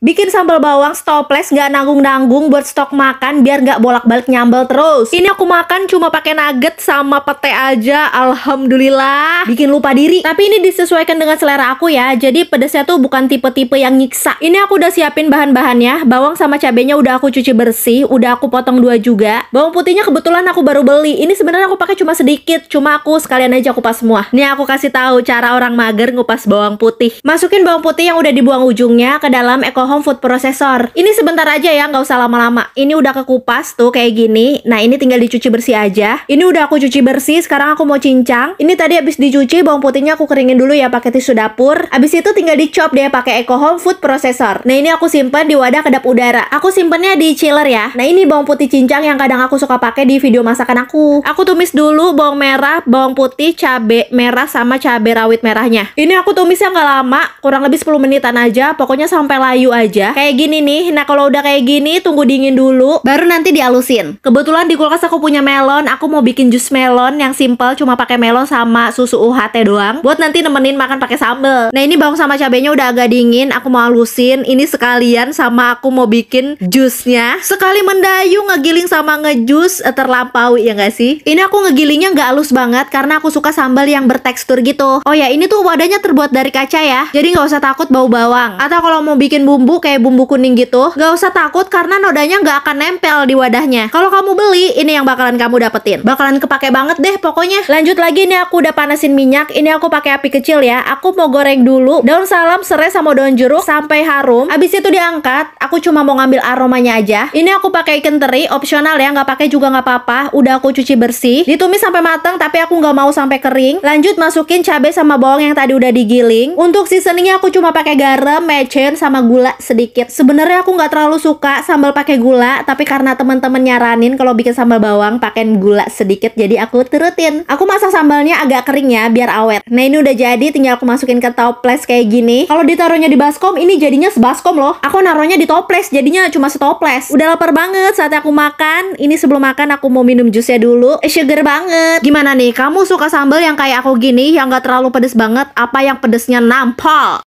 Bikin sambal bawang stopless nggak nanggung-nanggung buat stok makan biar nggak bolak-balik nyambel terus. Ini aku makan cuma pakai nugget sama pete aja, alhamdulillah. Bikin lupa diri. Tapi ini disesuaikan dengan selera aku ya. Jadi pedasnya tuh bukan tipe-tipe yang nyiksa. Ini aku udah siapin bahan-bahannya. Bawang sama cabenya udah aku cuci bersih, udah aku potong dua juga. Bawang putihnya kebetulan aku baru beli. Ini sebenarnya aku pakai cuma sedikit, cuma aku sekalian aja kupas semua. Ini aku kasih tahu cara orang mager ngupas bawang putih. Masukin bawang putih yang udah dibuang ujungnya ke dalam ekor Home food Processor. Ini sebentar aja ya, nggak usah lama-lama. Ini udah kekupas tuh kayak gini. Nah, ini tinggal dicuci bersih aja. Ini udah aku cuci bersih, sekarang aku mau cincang. Ini tadi habis dicuci, bawang putihnya aku keringin dulu ya pakai tisu dapur. Abis itu tinggal dicop deh pakai Eco home food Processor. Nah, ini aku simpan di wadah kedap udara. Aku simpannya di chiller ya. Nah, ini bawang putih cincang yang kadang aku suka pakai di video masakan aku. Aku tumis dulu bawang merah, bawang putih, cabe merah sama cabe rawit merahnya. Ini aku tumisnya nggak lama, kurang lebih 10 menitan aja, pokoknya sampai layu aja aja Kayak gini nih Nah kalau udah kayak gini Tunggu dingin dulu Baru nanti dialusin Kebetulan di kulkas aku punya melon Aku mau bikin jus melon Yang simple Cuma pakai melon sama susu UHT doang Buat nanti nemenin makan pakai sambel Nah ini bawang sama cabenya udah agak dingin Aku mau halusin Ini sekalian sama aku mau bikin jusnya Sekali mendayung Ngegiling sama ngejus eh, Terlampau ya gak sih? Ini aku ngegilingnya nggak halus banget Karena aku suka sambal yang bertekstur gitu Oh ya ini tuh wadahnya terbuat dari kaca ya Jadi nggak usah takut bau bawang Atau kalau mau bikin bumbu bumbu kayak bumbu kuning gitu, gak usah takut karena nodanya gak akan nempel di wadahnya. Kalau kamu beli, ini yang bakalan kamu dapetin. Bakalan kepake banget deh pokoknya. Lanjut lagi nih aku udah panasin minyak, ini aku pakai api kecil ya. Aku mau goreng dulu daun salam, serai sama daun jeruk sampai harum. Abis itu diangkat, aku cuma mau ngambil aromanya aja. Ini aku pakai ikan teri, opsional ya, Gak pakai juga gak apa-apa. Udah aku cuci bersih, ditumis sampai matang tapi aku gak mau sampai kering. Lanjut masukin cabai sama bawang yang tadi udah digiling. Untuk seasoningnya aku cuma pakai garam, mecen, sama gula sedikit. Sebenarnya aku nggak terlalu suka sambal pakai gula, tapi karena teman-teman nyaranin kalau bikin sambal bawang pakai gula sedikit, jadi aku turutin. Aku masak sambalnya agak kering ya, biar awet. Nah ini udah jadi, tinggal aku masukin ke toples kayak gini. Kalau ditaruhnya di baskom, ini jadinya sebaskom loh. Aku naruhnya di toples, jadinya cuma setoples. Udah lapar banget saat aku makan. Ini sebelum makan aku mau minum jusnya dulu. Eh, seger banget. Gimana nih, kamu suka sambal yang kayak aku gini, yang nggak terlalu pedes banget, apa yang pedesnya nampol?